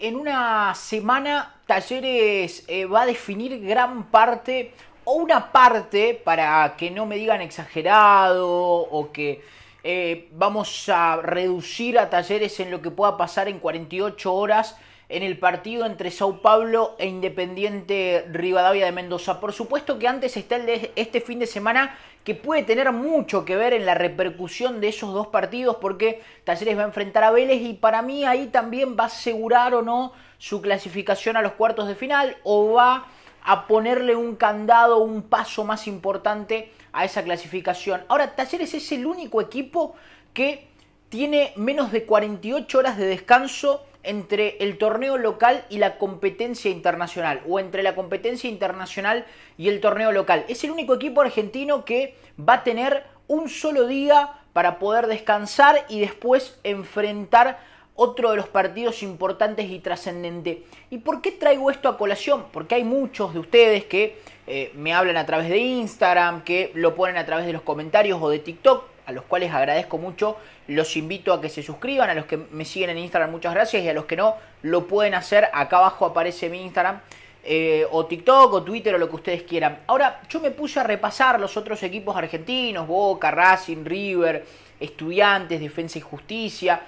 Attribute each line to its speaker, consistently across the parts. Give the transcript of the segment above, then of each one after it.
Speaker 1: en una semana Talleres eh, va a definir gran parte o una parte, para que no me digan exagerado o que eh, vamos a reducir a Talleres en lo que pueda pasar en 48 horas en el partido entre Sao Paulo e Independiente Rivadavia de Mendoza. Por supuesto que antes está el de este fin de semana que puede tener mucho que ver en la repercusión de esos dos partidos porque Talleres va a enfrentar a Vélez y para mí ahí también va a asegurar o no su clasificación a los cuartos de final o va a ponerle un candado, un paso más importante a esa clasificación. Ahora, Talleres es el único equipo que tiene menos de 48 horas de descanso entre el torneo local y la competencia internacional, o entre la competencia internacional y el torneo local. Es el único equipo argentino que va a tener un solo día para poder descansar y después enfrentar otro de los partidos importantes y trascendente. ¿Y por qué traigo esto a colación? Porque hay muchos de ustedes que eh, me hablan a través de Instagram, que lo ponen a través de los comentarios o de TikTok, a los cuales agradezco mucho. Los invito a que se suscriban, a los que me siguen en Instagram, muchas gracias, y a los que no, lo pueden hacer. Acá abajo aparece mi Instagram. Eh, o TikTok o Twitter o lo que ustedes quieran. Ahora, yo me puse a repasar los otros equipos argentinos, Boca, Racing, River, Estudiantes, Defensa y Justicia,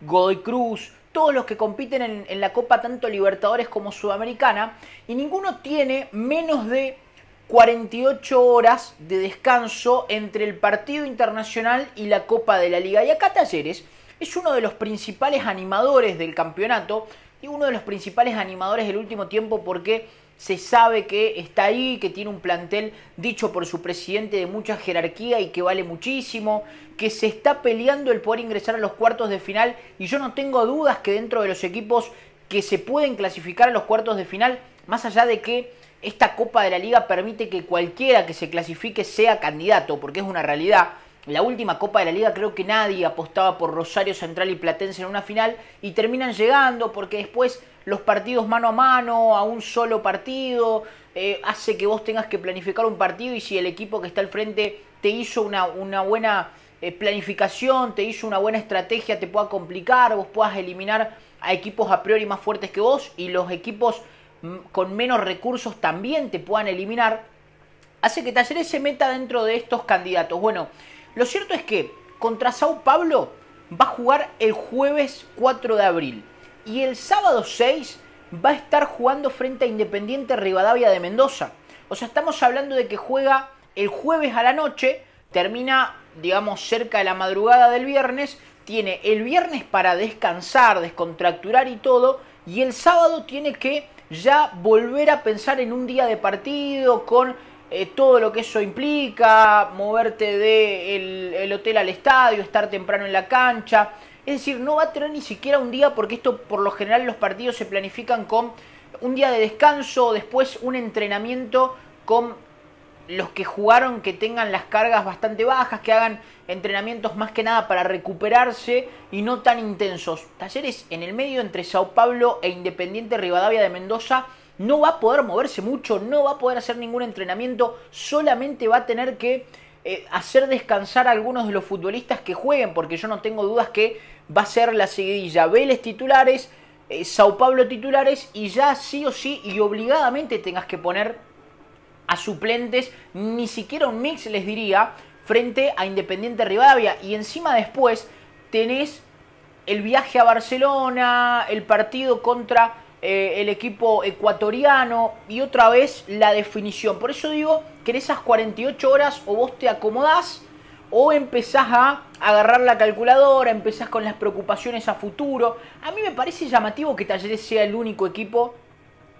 Speaker 1: Godoy Cruz, todos los que compiten en la Copa tanto Libertadores como Sudamericana, y ninguno tiene menos de 48 horas de descanso entre el partido internacional y la Copa de la Liga. Y acá Talleres es uno de los principales animadores del campeonato y uno de los principales animadores del último tiempo porque se sabe que está ahí, que tiene un plantel dicho por su presidente de mucha jerarquía y que vale muchísimo, que se está peleando el poder ingresar a los cuartos de final y yo no tengo dudas que dentro de los equipos que se pueden clasificar a los cuartos de final, más allá de que esta Copa de la Liga permite que cualquiera que se clasifique sea candidato, porque es una realidad. La última Copa de la Liga creo que nadie apostaba por Rosario Central y Platense en una final y terminan llegando porque después los partidos mano a mano, a un solo partido, eh, hace que vos tengas que planificar un partido y si el equipo que está al frente te hizo una, buena eh, planificación, te hizo una buena estrategia, te pueda complicar, vos puedas eliminar a equipos a priori más fuertes que vos y los equipos con menos recursos también te puedan eliminar, hace que Talleres se meta dentro de estos candidatos. Bueno, lo cierto es que contra Sao Paulo va a jugar el jueves 4 de abril y el sábado 6 va a estar jugando frente a Independiente Rivadavia de Mendoza. O sea, estamos hablando de que juega el jueves a la noche, termina, digamos, cerca de la madrugada del viernes, tiene el viernes para descansar, descontracturar y todo, y el sábado tiene que ya volver a pensar en un día de partido con eh, todo lo que eso implica, moverte del hotel al estadio, estar temprano en la cancha. Es decir, no va a tener ni siquiera un día porque esto por lo general los partidos se planifican con un día de descanso, después un entrenamiento con los que jugaron que tengan las cargas bastante bajas, que hagan entrenamientos más que nada para recuperarse y no tan intensos. Talleres en el medio entre Sao Paulo e Independiente Rivadavia de Mendoza no va a poder moverse mucho, no va a poder hacer ningún entrenamiento, solamente va a tener que eh, hacer descansar a algunos de los futbolistas que jueguen, porque yo no tengo dudas que va a ser la seguidilla Vélez titulares, eh, Sao Paulo titulares y ya sí o sí y obligadamente tengas que poner a suplentes, ni siquiera un mix les diría, frente a Independiente Rivadavia. Y encima después tenés el viaje a Barcelona, el partido contra eh, el equipo ecuatoriano y otra vez la definición. Por eso digo que en esas 48 horas o vos te acomodás o empezás a agarrar la calculadora, empezás con las preocupaciones a futuro. A mí me parece llamativo que Talleres sea el único equipo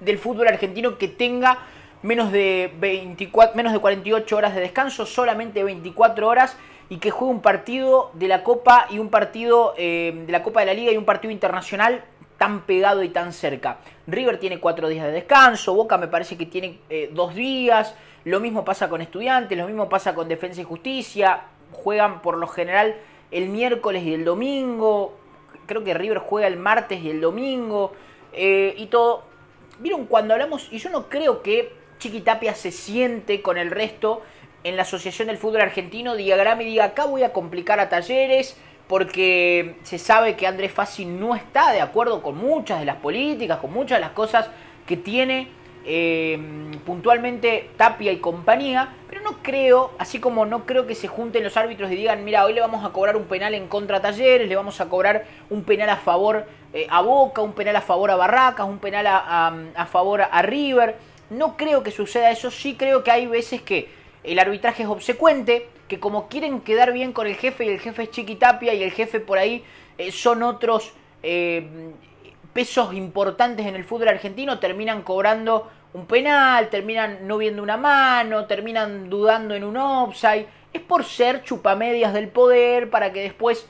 Speaker 1: del fútbol argentino que tenga menos de, 24, menos de 48 horas de descanso, solamente 24 horas y que juega un partido de la Copa y un partido eh, de la Copa de la Liga y un partido internacional tan pegado y tan cerca. River tiene 4 días de descanso, Boca me parece que tiene 2 eh, dos días, lo mismo pasa con estudiantes, lo mismo pasa con defensa y justicia, juegan por lo general el miércoles y el domingo, creo que River juega el martes y el domingo, eh, y todo. Vieron, cuando hablamos, y yo no creo que Chiqui Tapia se siente con el resto en la Asociación del Fútbol Argentino, diagrama y diga, acá voy a complicar a talleres porque se sabe que Andrés Fassi no está de acuerdo con muchas de las políticas, con muchas de las cosas que tiene eh, puntualmente Tapia y compañía, pero no creo, así como no creo que se junten los árbitros y digan, mira, hoy le vamos a cobrar un penal en contra Talleres, le vamos a cobrar un penal a favor eh, a Boca, un penal a favor a Barracas, un penal a favor a River. No creo que suceda eso, sí creo que hay veces que el arbitraje es obsecuente, que como quieren quedar bien con el jefe y el jefe es chiquitapia y el jefe por ahí eh, son otros eh, pesos importantes en el fútbol argentino, terminan cobrando un penal, terminan no viendo una mano, terminan dudando en un offside. Es por ser chupamedias del poder para que después,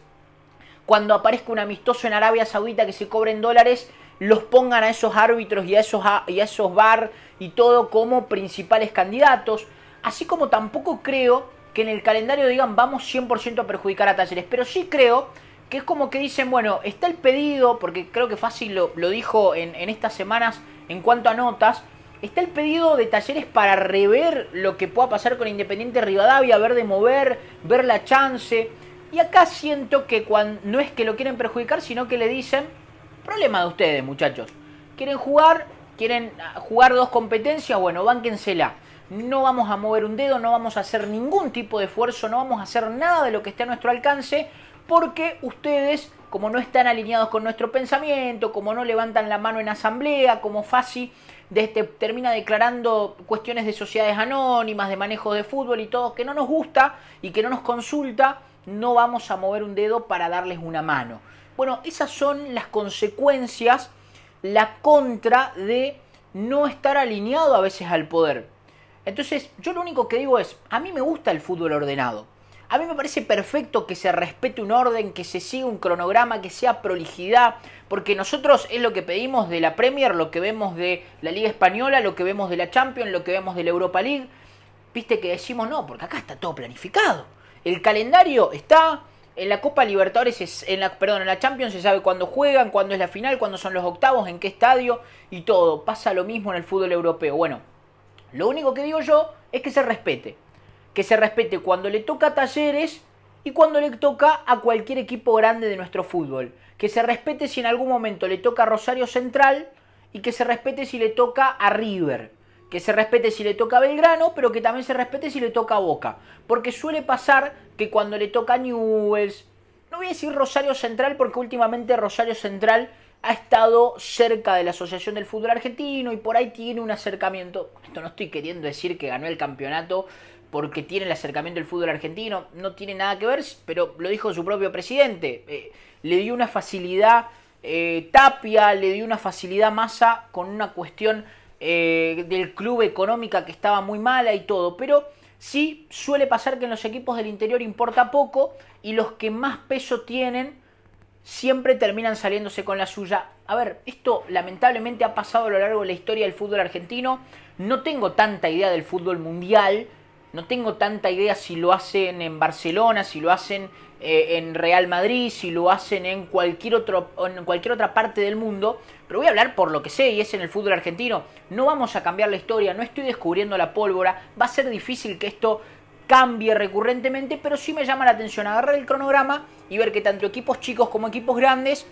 Speaker 1: cuando aparezca un amistoso en Arabia Saudita que se cobren dólares, los pongan a esos árbitros y a esos, y a esos bar y todo como principales candidatos. Así como tampoco creo que en el calendario digan vamos 100% a perjudicar a Talleres, pero sí creo que es como que dicen, bueno, está el pedido, porque creo que Fácil lo, dijo en, estas semanas en cuanto a notas, está el pedido de talleres para rever lo que pueda pasar con Independiente Rivadavia, ver de mover, ver la chance. Y acá siento que no es que lo quieren perjudicar, sino que le dicen, Problema de ustedes, muchachos. ¿Quieren jugar? ¿Quieren jugar dos competencias? Bueno, bánquensela. No vamos a mover un dedo, no vamos a hacer ningún tipo de esfuerzo, no vamos a hacer nada de lo que esté a nuestro alcance, porque ustedes, como no están alineados con nuestro pensamiento, como no levantan la mano en asamblea, como Fasi de este, termina declarando cuestiones de sociedades anónimas, de manejo de fútbol y todo, que no nos gusta y que no nos consulta, no vamos a mover un dedo para darles una mano. Bueno, esas son las consecuencias, la contra de no estar alineado a veces al poder. Entonces, yo lo único que digo es, a mí me gusta el fútbol ordenado. A mí me parece perfecto que se respete un orden, que se siga un cronograma, que sea prolijidad, porque nosotros es lo que pedimos de la Premier, lo que vemos de la Liga Española, lo que vemos de la Champions, lo que vemos de la Europa League. Viste que decimos no, porque acá está todo planificado. El calendario está, en la Copa Libertadores, es, en la, perdón, en la Champions se sabe cuándo juegan, cuándo es la final, cuándo son los octavos, en qué estadio y todo. Pasa lo mismo en el fútbol europeo. Bueno, lo único que digo yo es que se respete. Que se respete cuando le toca a Talleres y cuando le toca a cualquier equipo grande de nuestro fútbol. Que se respete si en algún momento le toca a Rosario Central y que se respete si le toca a River que se respete si le toca a Belgrano, pero que también se respete si le toca Boca. Porque suele pasar que cuando le toca a Newells, no voy a decir Rosario Central, porque últimamente Rosario Central ha estado cerca de la Asociación del Fútbol Argentino y por ahí tiene un acercamiento. Esto no estoy queriendo decir que ganó el campeonato porque tiene el acercamiento del fútbol argentino, no tiene nada que ver, pero lo dijo su propio presidente. Eh, le dio una facilidad eh, Tapia, le dio una facilidad Massa con una cuestión eh, del club económica que estaba muy mala y todo, pero sí suele pasar que en los equipos del interior importa poco y los que más peso tienen siempre terminan saliéndose con la suya. A ver, esto lamentablemente ha pasado a lo largo de la historia del fútbol argentino. No tengo tanta idea del fútbol mundial, no tengo tanta idea si lo hacen en Barcelona, si lo hacen eh, en Real Madrid, si lo hacen en cualquier, otro, en cualquier otra parte del mundo, pero voy a hablar por lo que sé y es en el fútbol argentino. No vamos a cambiar la historia, no estoy descubriendo la pólvora, va a ser difícil que esto cambie recurrentemente, pero sí me llama la atención agarrar el cronograma y ver que tanto equipos chicos como equipos grandes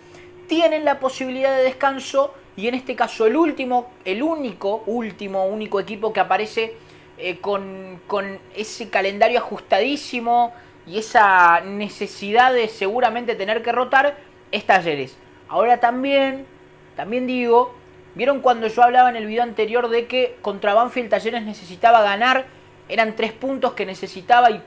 Speaker 1: tienen la posibilidad de descanso y en este caso el último, el único, último, único equipo que aparece eh, con, con ese calendario ajustadísimo, y esa necesidad de seguramente tener que rotar es Talleres. Ahora también, también digo, vieron cuando yo hablaba en el video anterior de que contra Banfield Talleres necesitaba ganar, eran tres puntos que necesitaba y,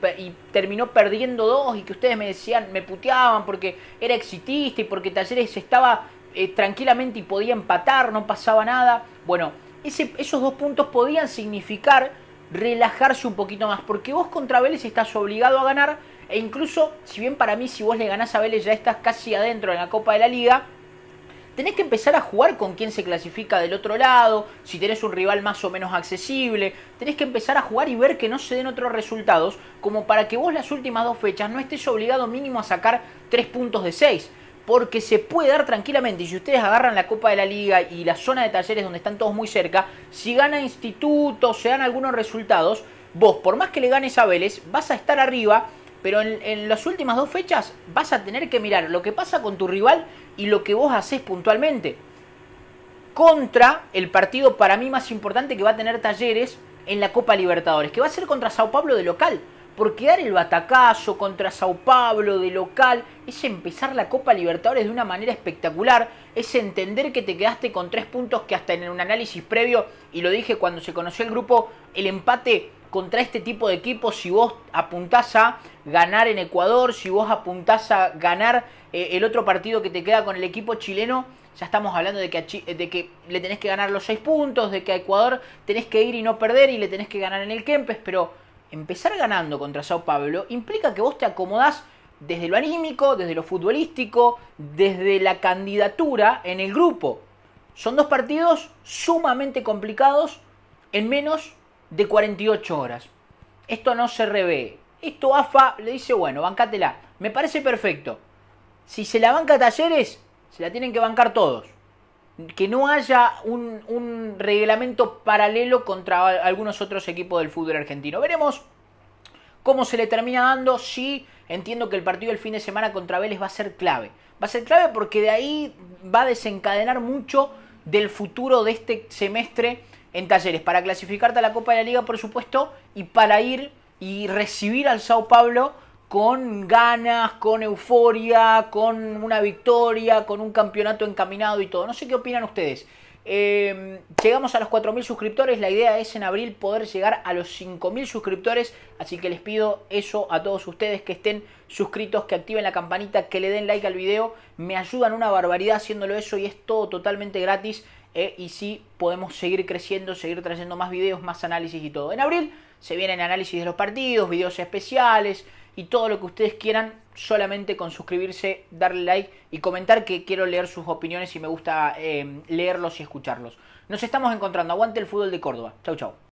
Speaker 1: terminó perdiendo dos y que ustedes me decían, me puteaban porque era exitista y porque Talleres estaba eh, tranquilamente y podía empatar, no pasaba nada. Bueno, esos dos puntos podían significar relajarse un poquito más, porque vos contra Vélez estás obligado a ganar, e incluso, si bien para mí si vos le ganás a Vélez ya estás casi adentro en la Copa de la Liga, tenés que empezar a jugar con quien se clasifica del otro lado, si tenés un rival más o menos accesible, tenés que empezar a jugar y ver que no se den otros resultados, como para que vos las últimas dos fechas no estés obligado mínimo a sacar tres puntos de seis porque se puede dar tranquilamente. Y si ustedes agarran la Copa de la Liga y la zona de talleres donde están todos muy cerca, si gana Instituto, se dan algunos resultados, vos, por más que le ganes a Vélez, vas a estar arriba, pero en, las últimas dos fechas vas a tener que mirar lo que pasa con tu rival y lo que vos haces puntualmente. Contra el partido para mí más importante que va a tener Talleres en la Copa Libertadores, que va a ser contra Sao Pablo de local. Porque dar el batacazo contra Sao Paulo de local es empezar la Copa Libertadores de una manera espectacular, es entender que te quedaste con tres puntos que hasta en un análisis previo, y lo dije cuando se conoció el grupo, el empate contra este tipo de equipos, si vos apuntás a ganar en Ecuador, si vos apuntás a ganar eh, el otro partido que te queda con el equipo chileno, ya estamos hablando de que, eh, de que le tenés que ganar los seis puntos, de que a Ecuador tenés que ir y no perder y le tenés que ganar en el Kempes, pero empezar ganando contra Sao Paulo implica que vos te acomodás desde lo anímico, desde lo futbolístico, desde la candidatura en el grupo. Son dos partidos sumamente complicados en menos de 48 horas. Esto no se revé. Esto AFA le dice, bueno, bancátela. Me parece perfecto. Si se la banca Talleres, se la tienen que bancar todos que no haya un, un reglamento paralelo contra algunos otros equipos del fútbol argentino. Veremos cómo se le termina dando. Sí, entiendo que el partido del fin de semana contra Vélez va a ser clave. Va a ser clave porque de ahí va a desencadenar mucho del futuro de este semestre en talleres. Para clasificarte a la Copa de la Liga, por supuesto, y para ir y recibir al Sao Paulo con ganas, con euforia, con una victoria, con un campeonato encaminado y todo. No sé qué opinan ustedes. Em, llegamos a los 4.000 suscriptores, la idea es en abril poder llegar a los 5.000 suscriptores, así que les pido eso a todos ustedes que estén suscritos, que activen la campanita, que le den like al video, me ayudan una barbaridad haciéndolo eso y es todo totalmente gratis eh, y sí, podemos seguir creciendo, seguir trayendo más videos, más análisis y todo. En abril se vienen análisis de los partidos, videos especiales, y todo lo que ustedes quieran, solamente con suscribirse, darle like y comentar que quiero leer sus opiniones y me gusta eh, leerlos y escucharlos. Nos estamos encontrando. Aguante el fútbol de Córdoba. Chau, chau.